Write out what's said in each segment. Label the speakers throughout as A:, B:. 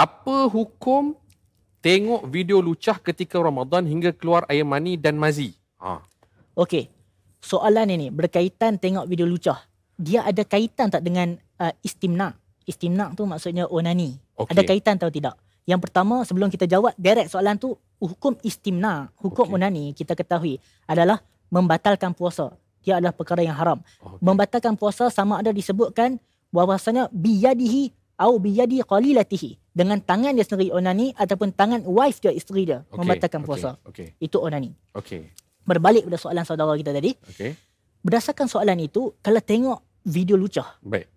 A: apa hukum tengok video lucah ketika Ramadan hingga keluar air mani dan mazi? Ha. Okey. Soalan ini berkaitan tengok video lucah. Dia ada kaitan tak dengan uh, istimna? Istimna tu maksudnya onani. Okay. Ada kaitan atau tidak? Yang pertama sebelum kita jawab direct soalan tu hukum istimna, hukum okay. onani kita ketahui adalah membatalkan puasa. Dia adalah perkara yang haram. Okay. Membatalkan puasa sama ada disebutkan bahawasanya biyadihi au biyadi qalilatihi dengan tangan dia sendiri onani ataupun tangan wife dia isteri dia okay. membatalkan puasa. Okay. Itu onani. Okay. Berbalik pada soalan saudara kita tadi. Okay. Berdasarkan soalan itu, kalau tengok video lucah. Baik.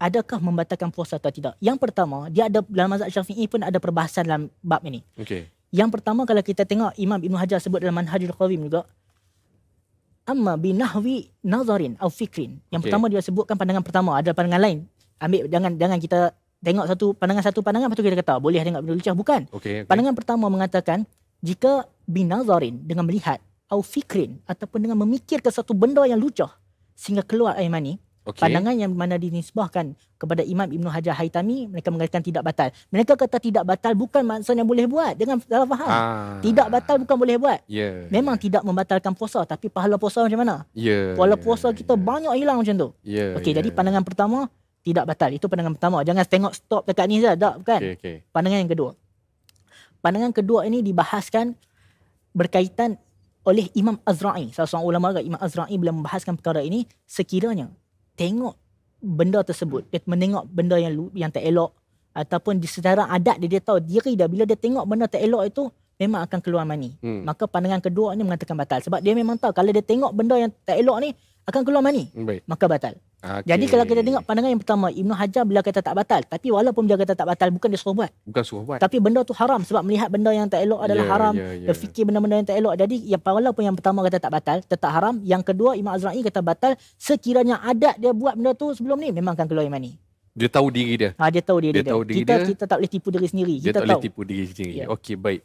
A: Adakah membatalkan puasa atau tidak? Yang pertama, dia ada dalam mazhab Syafi'i pun ada perbahasan dalam bab ini. Okay. Yang pertama kalau kita tengok Imam Ibn Hajar sebut dalam Manhajul Qawim juga amma binahwi nazarin atau fikrin. Yang okay. pertama dia sebutkan pandangan pertama, ada pandangan lain. Ambil jangan jangan kita tengok satu pandangan satu pandangan lepas tu kita kata ah, boleh tengok Ibn Lucah bukan okay, okay. pandangan pertama mengatakan jika binazarin dengan melihat atau fikrin ataupun dengan memikirkan satu benda yang lucu sehingga keluar air mani okay. pandangan yang mana dinisbahkan kepada Imam Ibn Hajar Haitami mereka mengatakan tidak batal mereka kata tidak batal bukan maksudnya boleh buat dengan salah faham ah. tidak batal bukan boleh buat yeah. memang tidak membatalkan puasa tapi pahala puasa macam mana yeah. pahala ya, puasa yeah. kita yeah. banyak hilang macam tu yeah. Okay, yeah. jadi ya. pandangan pertama tidak batal. Itu pandangan pertama. Jangan tengok stop dekat ni saja, tak bukan? Okay, okay. Pandangan yang kedua. Pandangan kedua ini dibahaskan berkaitan oleh Imam Azra'i. Salah seorang ulama agak Imam Azra'i bila membahaskan perkara ini, sekiranya tengok benda tersebut, dia menengok benda yang yang tak elok ataupun di secara adat dia, dia tahu diri dia bila dia tengok benda tak elok itu memang akan keluar mani. Hmm. Maka pandangan kedua ini mengatakan batal sebab dia memang tahu kalau dia tengok benda yang tak elok ni akan keluar mani. Baik. Maka batal. Okay. Jadi kalau kita tengok pandangan yang pertama Ibnu Hajar bila kata tak batal tapi walaupun dia kata tak batal bukan dia suruh buat. Bukan suruh buat. Tapi benda tu haram sebab melihat benda yang tak elok adalah yeah, haram. Yeah, yeah. Dia ya. fikir benda-benda yang tak elok. Jadi yang pun yang pertama kata tak batal tetap haram, yang kedua Imam Azra'i kata batal sekiranya adat dia buat benda tu sebelum ni memang akan keluar iman ni. Dia tahu diri dia. Ha dia tahu diri dia. dia. Tahu diri kita dia. kita tak boleh tipu diri sendiri. Dia kita tak tahu. boleh tipu diri sendiri. Yeah. Okey baik.